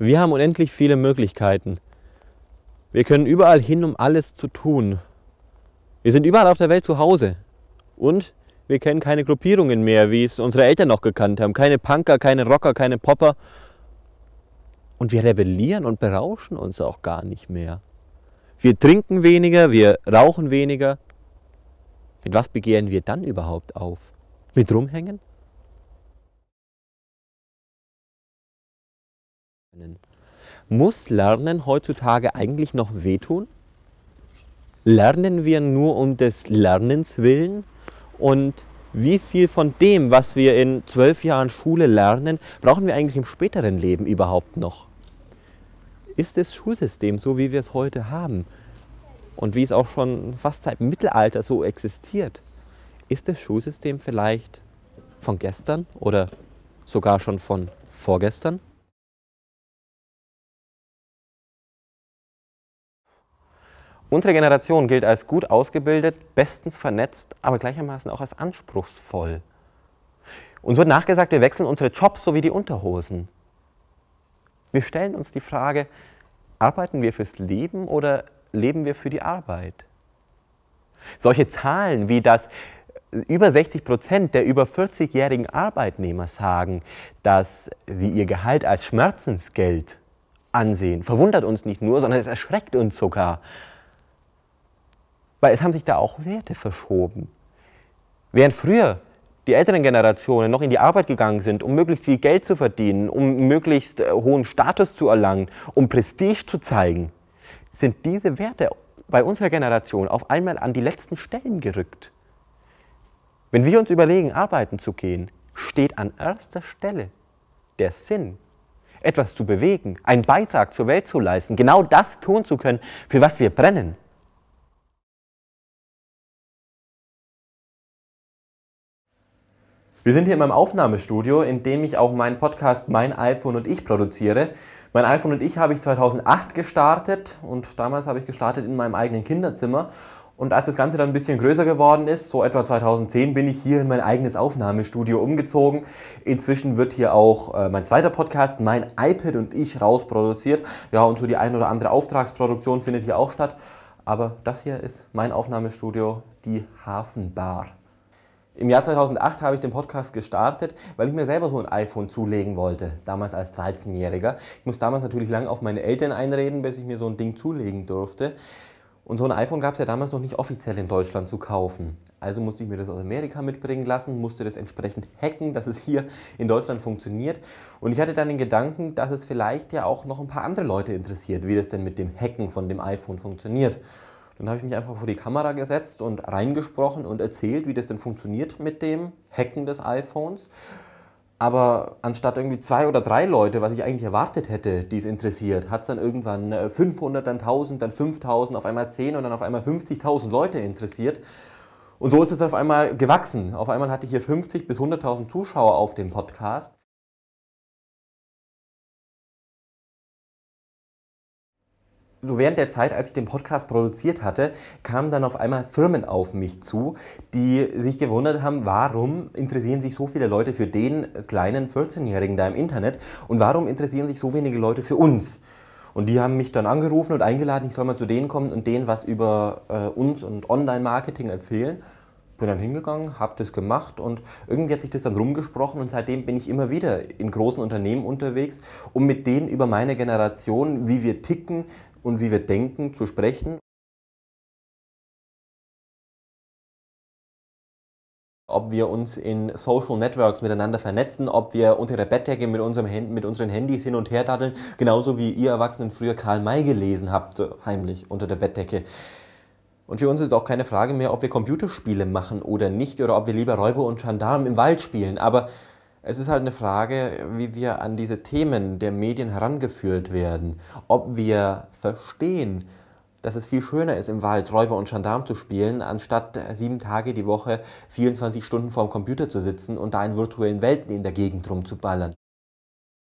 Wir haben unendlich viele Möglichkeiten. Wir können überall hin, um alles zu tun. Wir sind überall auf der Welt zu Hause. Und wir kennen keine Gruppierungen mehr, wie es unsere Eltern noch gekannt haben. Keine Punker, keine Rocker, keine Popper. Und wir rebellieren und berauschen uns auch gar nicht mehr. Wir trinken weniger, wir rauchen weniger. Mit was begehren wir dann überhaupt auf? Mit rumhängen? können. Muss Lernen heutzutage eigentlich noch wehtun? Lernen wir nur um des Lernens willen? Und wie viel von dem, was wir in zwölf Jahren Schule lernen, brauchen wir eigentlich im späteren Leben überhaupt noch? Ist das Schulsystem so, wie wir es heute haben und wie es auch schon fast seit Mittelalter so existiert, ist das Schulsystem vielleicht von gestern oder sogar schon von vorgestern? Unsere Generation gilt als gut ausgebildet, bestens vernetzt, aber gleichermaßen auch als anspruchsvoll. Uns wird nachgesagt, wir wechseln unsere Jobs sowie die Unterhosen. Wir stellen uns die Frage, arbeiten wir fürs Leben oder leben wir für die Arbeit? Solche Zahlen wie das über 60 Prozent der über 40-jährigen Arbeitnehmer sagen, dass sie ihr Gehalt als Schmerzensgeld ansehen, verwundert uns nicht nur, sondern es erschreckt uns sogar. Weil es haben sich da auch Werte verschoben. Während früher die älteren Generationen noch in die Arbeit gegangen sind, um möglichst viel Geld zu verdienen, um möglichst äh, hohen Status zu erlangen, um Prestige zu zeigen, sind diese Werte bei unserer Generation auf einmal an die letzten Stellen gerückt. Wenn wir uns überlegen, arbeiten zu gehen, steht an erster Stelle der Sinn, etwas zu bewegen, einen Beitrag zur Welt zu leisten, genau das tun zu können, für was wir brennen. Wir sind hier in meinem Aufnahmestudio, in dem ich auch meinen Podcast Mein iPhone und ich produziere. Mein iPhone und ich habe ich 2008 gestartet und damals habe ich gestartet in meinem eigenen Kinderzimmer. Und als das Ganze dann ein bisschen größer geworden ist, so etwa 2010, bin ich hier in mein eigenes Aufnahmestudio umgezogen. Inzwischen wird hier auch äh, mein zweiter Podcast, mein iPad und ich, rausproduziert. Ja, und so die ein oder andere Auftragsproduktion findet hier auch statt. Aber das hier ist mein Aufnahmestudio, die Hafenbar. Im Jahr 2008 habe ich den Podcast gestartet, weil ich mir selber so ein iPhone zulegen wollte, damals als 13-Jähriger. Ich musste damals natürlich lange auf meine Eltern einreden, bis ich mir so ein Ding zulegen durfte. Und so ein iPhone gab es ja damals noch nicht offiziell in Deutschland zu kaufen. Also musste ich mir das aus Amerika mitbringen lassen, musste das entsprechend hacken, dass es hier in Deutschland funktioniert. Und ich hatte dann den Gedanken, dass es vielleicht ja auch noch ein paar andere Leute interessiert, wie das denn mit dem Hacken von dem iPhone funktioniert. Dann habe ich mich einfach vor die Kamera gesetzt und reingesprochen und erzählt, wie das denn funktioniert mit dem Hacken des iPhones. Aber anstatt irgendwie zwei oder drei Leute, was ich eigentlich erwartet hätte, die es interessiert, hat es dann irgendwann 500, äh, dann 1000, dann 5000, auf einmal 10 und dann auf einmal 50.000 Leute interessiert. Und so ist es auf einmal gewachsen. Auf einmal hatte ich hier 50 bis 100.000 Zuschauer auf dem Podcast. während der Zeit, als ich den Podcast produziert hatte, kamen dann auf einmal Firmen auf mich zu, die sich gewundert haben, warum interessieren sich so viele Leute für den kleinen 14-Jährigen da im Internet und warum interessieren sich so wenige Leute für uns. Und die haben mich dann angerufen und eingeladen, ich soll mal zu denen kommen und denen was über äh, uns und Online-Marketing erzählen. Bin dann hingegangen, habe das gemacht und irgendwie hat sich das dann rumgesprochen und seitdem bin ich immer wieder in großen Unternehmen unterwegs, um mit denen über meine Generation, wie wir ticken, und wie wir denken, zu sprechen. Ob wir uns in Social Networks miteinander vernetzen, ob wir unter der Bettdecke mit, unserem, mit unseren Handys hin und her daddeln, genauso wie ihr Erwachsenen früher Karl May gelesen habt, äh, heimlich unter der Bettdecke. Und für uns ist auch keine Frage mehr, ob wir Computerspiele machen oder nicht, oder ob wir lieber Räuber und Gendarmen im Wald spielen. Aber es ist halt eine Frage, wie wir an diese Themen der Medien herangeführt werden. Ob wir verstehen, dass es viel schöner ist, im Wald Räuber und Gendarm zu spielen, anstatt sieben Tage die Woche 24 Stunden vorm Computer zu sitzen und da in virtuellen Welten in der Gegend rumzuballern.